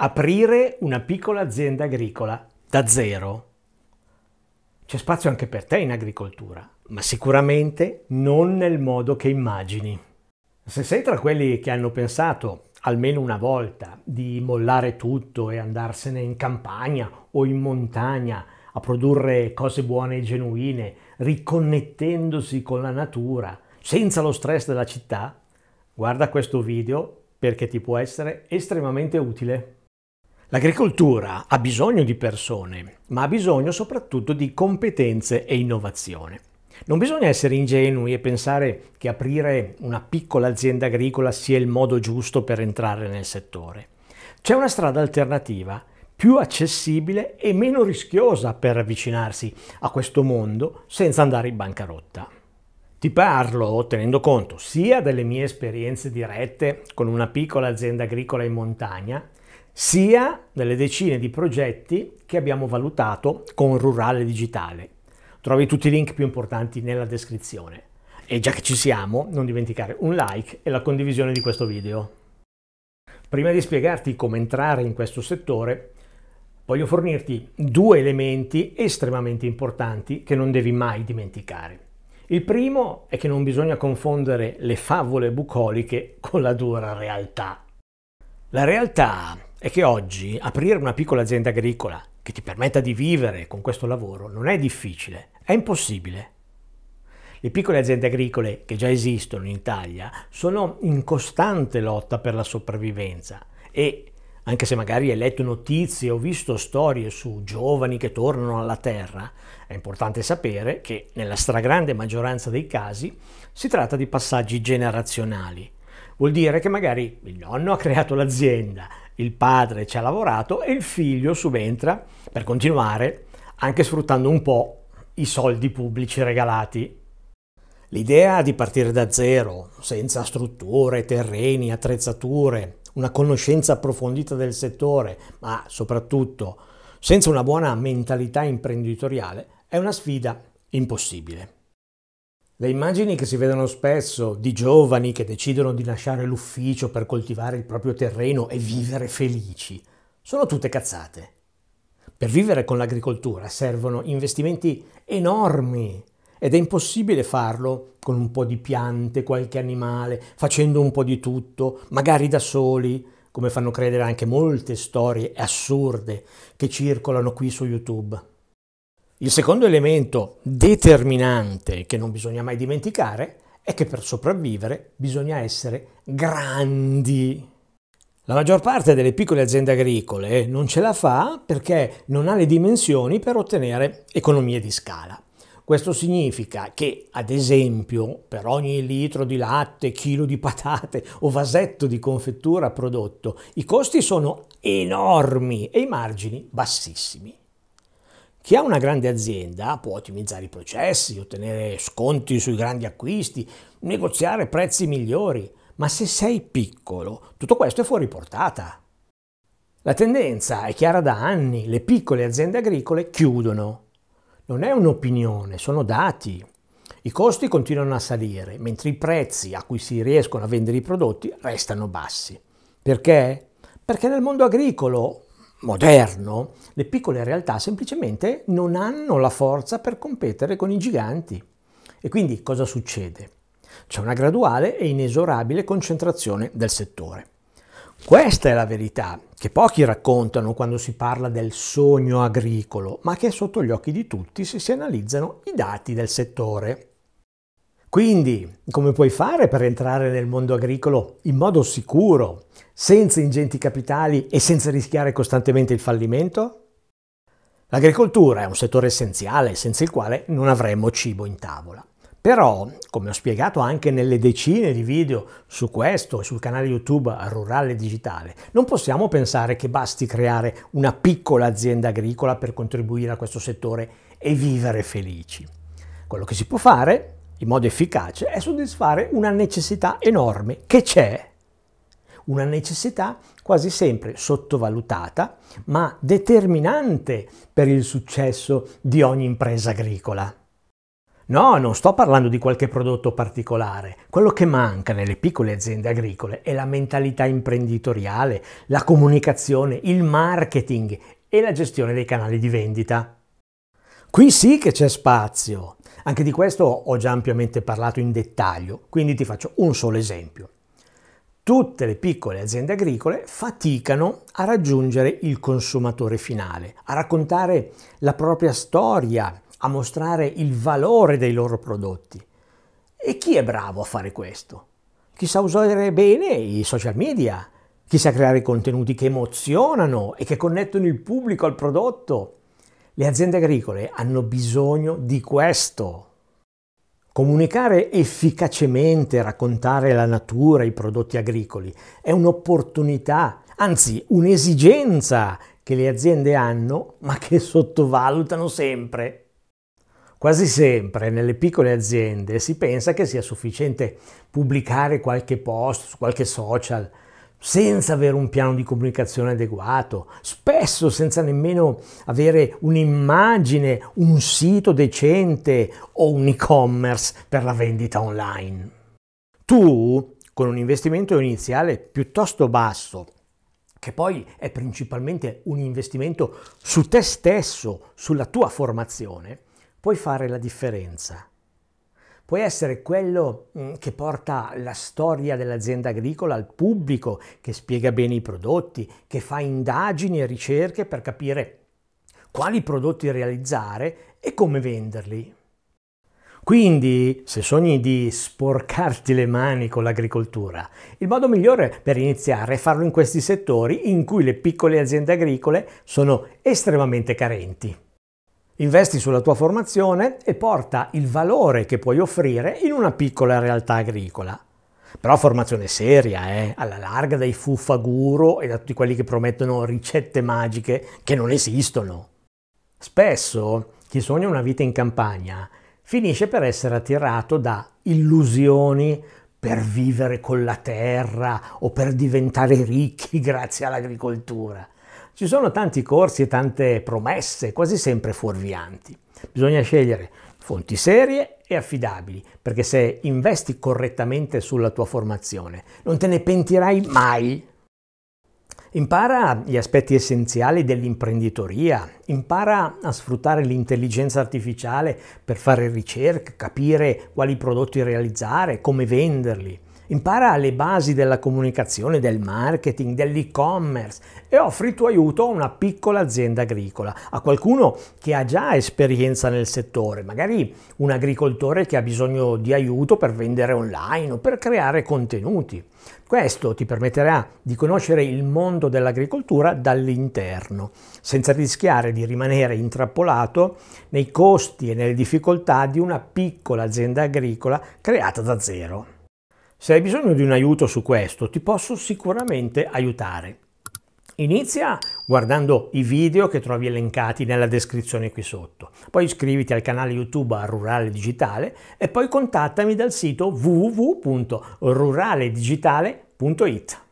aprire una piccola azienda agricola da zero. C'è spazio anche per te in agricoltura, ma sicuramente non nel modo che immagini. Se sei tra quelli che hanno pensato almeno una volta di mollare tutto e andarsene in campagna o in montagna a produrre cose buone e genuine, riconnettendosi con la natura, senza lo stress della città, guarda questo video perché ti può essere estremamente utile. L'agricoltura ha bisogno di persone, ma ha bisogno soprattutto di competenze e innovazione. Non bisogna essere ingenui e pensare che aprire una piccola azienda agricola sia il modo giusto per entrare nel settore. C'è una strada alternativa più accessibile e meno rischiosa per avvicinarsi a questo mondo senza andare in bancarotta. Ti parlo tenendo conto sia delle mie esperienze dirette con una piccola azienda agricola in montagna, sia nelle decine di progetti che abbiamo valutato con Rurale Digitale. Trovi tutti i link più importanti nella descrizione. E già che ci siamo, non dimenticare un like e la condivisione di questo video. Prima di spiegarti come entrare in questo settore, voglio fornirti due elementi estremamente importanti che non devi mai dimenticare. Il primo è che non bisogna confondere le favole bucoliche con la dura realtà. La realtà è che oggi aprire una piccola azienda agricola che ti permetta di vivere con questo lavoro non è difficile, è impossibile. Le piccole aziende agricole che già esistono in Italia sono in costante lotta per la sopravvivenza e anche se magari hai letto notizie o visto storie su giovani che tornano alla terra, è importante sapere che nella stragrande maggioranza dei casi si tratta di passaggi generazionali. Vuol dire che magari il nonno ha creato l'azienda il padre ci ha lavorato e il figlio subentra per continuare, anche sfruttando un po' i soldi pubblici regalati. L'idea di partire da zero, senza strutture, terreni, attrezzature, una conoscenza approfondita del settore, ma soprattutto senza una buona mentalità imprenditoriale, è una sfida impossibile. Le immagini che si vedono spesso di giovani che decidono di lasciare l'ufficio per coltivare il proprio terreno e vivere felici sono tutte cazzate. Per vivere con l'agricoltura servono investimenti enormi ed è impossibile farlo con un po' di piante, qualche animale, facendo un po' di tutto, magari da soli, come fanno credere anche molte storie assurde che circolano qui su YouTube. Il secondo elemento determinante che non bisogna mai dimenticare è che per sopravvivere bisogna essere grandi. La maggior parte delle piccole aziende agricole non ce la fa perché non ha le dimensioni per ottenere economie di scala. Questo significa che, ad esempio, per ogni litro di latte, chilo di patate o vasetto di confettura prodotto, i costi sono enormi e i margini bassissimi. Chi ha una grande azienda può ottimizzare i processi, ottenere sconti sui grandi acquisti, negoziare prezzi migliori, ma se sei piccolo, tutto questo è fuori portata. La tendenza è chiara da anni, le piccole aziende agricole chiudono. Non è un'opinione, sono dati. I costi continuano a salire, mentre i prezzi a cui si riescono a vendere i prodotti restano bassi. Perché? Perché nel mondo agricolo moderno, le piccole realtà semplicemente non hanno la forza per competere con i giganti. E quindi cosa succede? C'è una graduale e inesorabile concentrazione del settore. Questa è la verità che pochi raccontano quando si parla del sogno agricolo, ma che è sotto gli occhi di tutti se si analizzano i dati del settore. Quindi, come puoi fare per entrare nel mondo agricolo in modo sicuro, senza ingenti capitali e senza rischiare costantemente il fallimento? L'agricoltura è un settore essenziale senza il quale non avremmo cibo in tavola. Però, come ho spiegato anche nelle decine di video su questo e sul canale YouTube Rurale Digitale, non possiamo pensare che basti creare una piccola azienda agricola per contribuire a questo settore e vivere felici. Quello che si può fare in modo efficace è soddisfare una necessità enorme che c'è, una necessità quasi sempre sottovalutata ma determinante per il successo di ogni impresa agricola. No, non sto parlando di qualche prodotto particolare. Quello che manca nelle piccole aziende agricole è la mentalità imprenditoriale, la comunicazione, il marketing e la gestione dei canali di vendita. Qui sì che c'è spazio. Anche di questo ho già ampiamente parlato in dettaglio, quindi ti faccio un solo esempio. Tutte le piccole aziende agricole faticano a raggiungere il consumatore finale, a raccontare la propria storia, a mostrare il valore dei loro prodotti. E chi è bravo a fare questo? Chi sa usare bene i social media, chi sa creare contenuti che emozionano e che connettono il pubblico al prodotto le aziende agricole hanno bisogno di questo. Comunicare efficacemente, raccontare la natura, i prodotti agricoli, è un'opportunità, anzi un'esigenza che le aziende hanno ma che sottovalutano sempre. Quasi sempre nelle piccole aziende si pensa che sia sufficiente pubblicare qualche post su qualche social, senza avere un piano di comunicazione adeguato, spesso senza nemmeno avere un'immagine, un sito decente o un e-commerce per la vendita online. Tu, con un investimento iniziale piuttosto basso, che poi è principalmente un investimento su te stesso, sulla tua formazione, puoi fare la differenza. Puoi essere quello mm, che porta la storia dell'azienda agricola al pubblico, che spiega bene i prodotti, che fa indagini e ricerche per capire quali prodotti realizzare e come venderli. Quindi, se sogni di sporcarti le mani con l'agricoltura, il modo migliore per iniziare è farlo in questi settori in cui le piccole aziende agricole sono estremamente carenti. Investi sulla tua formazione e porta il valore che puoi offrire in una piccola realtà agricola. Però formazione seria, eh? alla larga dai fuffaguro e da tutti quelli che promettono ricette magiche che non esistono. Spesso chi sogna una vita in campagna finisce per essere attirato da illusioni per vivere con la terra o per diventare ricchi grazie all'agricoltura. Ci sono tanti corsi e tante promesse, quasi sempre fuorvianti. Bisogna scegliere fonti serie e affidabili, perché se investi correttamente sulla tua formazione, non te ne pentirai mai. Impara gli aspetti essenziali dell'imprenditoria, impara a sfruttare l'intelligenza artificiale per fare ricerca, capire quali prodotti realizzare, come venderli. Impara le basi della comunicazione, del marketing, dell'e-commerce e offri il tuo aiuto a una piccola azienda agricola, a qualcuno che ha già esperienza nel settore, magari un agricoltore che ha bisogno di aiuto per vendere online o per creare contenuti. Questo ti permetterà di conoscere il mondo dell'agricoltura dall'interno, senza rischiare di rimanere intrappolato nei costi e nelle difficoltà di una piccola azienda agricola creata da zero. Se hai bisogno di un aiuto su questo, ti posso sicuramente aiutare. Inizia guardando i video che trovi elencati nella descrizione qui sotto, poi iscriviti al canale YouTube Rurale Digitale e poi contattami dal sito www.ruraledigitale.it.